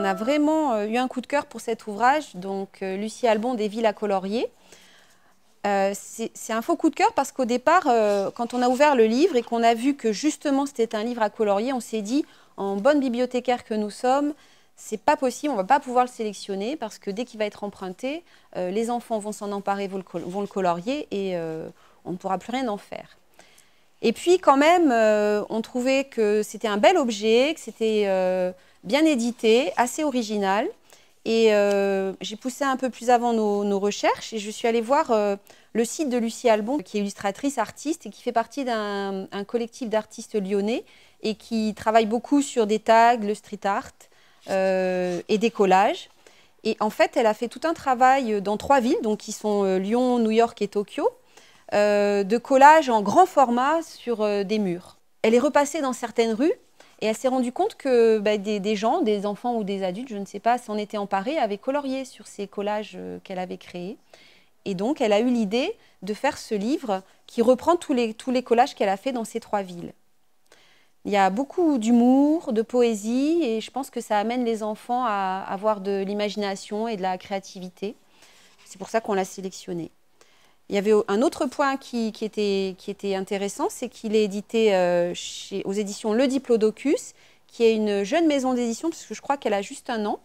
on a vraiment euh, eu un coup de cœur pour cet ouvrage, donc euh, Lucie Albon des villes à colorier. Euh, c'est un faux coup de cœur parce qu'au départ, quand on a ouvert le livre et qu'on a vu que justement c'était un livre à colorier, on s'est dit, en bonne bibliothécaire que nous sommes, c'est pas possible, on va pas pouvoir le sélectionner parce que dès qu'il va être emprunté, les enfants vont s'en emparer, vont le, colorier et on ne pourra plus rien en faire. Et puis quand même, on trouvait que c'était un bel objet, que c'était bien édité, assez original. Et euh, j'ai poussé un peu plus avant nos, recherches et je suis allée voir euh, le site de Lucie Albon, qui est illustratrice, artiste et qui fait partie d'un collectif d'artistes lyonnais et qui travaille beaucoup sur des tags, le street art euh, et des collages. Et en fait, elle a fait tout un travail dans trois villes, donc qui sont Lyon, New York et Tokyo, de collages en grand format sur des murs elle est repassée dans certaines rues et elle s'est rendue compte que bah, des, gens, des enfants ou des adultes, je ne sais pas, s'en étaient emparés, avaient colorié sur ces collages euh, qu'elle avait créés. Et donc, elle a eu l'idée de faire ce livre qui reprend tous les, tous les collages qu'elle a fait dans ces trois villes. Il y a beaucoup d'humour, de poésie, et je pense que ça amène les enfants à avoir de l'imagination et de la créativité. C'est pour ça qu'on l'a sélectionné. Il y avait un autre point qui, était, intéressant, c'est qu'il est édité euh, aux éditions Le Diplodocus, qui est une jeune maison d'édition, parce je crois qu'elle a juste un an.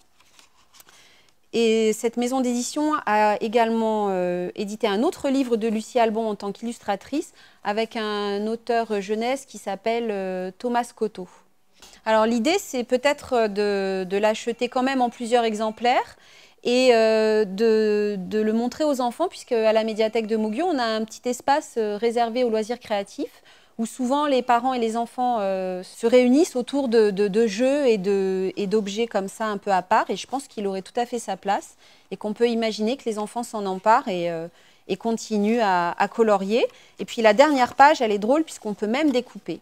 Et cette maison d'édition a également euh, édité un autre livre de Lucie Albon en tant qu'illustratrice, avec un auteur jeunesse qui s'appelle euh, Thomas Cotto. Alors l'idée, c'est peut-être de l'acheter quand même en plusieurs exemplaires et euh, de, le montrer aux enfants, puisque à la médiathèque de Mogui, on a un petit espace euh, réservé aux loisirs créatifs où souvent les parents et les enfants euh, se réunissent autour de, jeux et d'objets comme ça un peu à part. Et je pense qu'il aurait tout à fait sa place et qu'on peut imaginer que les enfants s'en emparent et, continuent à colorier. Et puis la dernière page, elle est drôle puisqu'on peut même découper.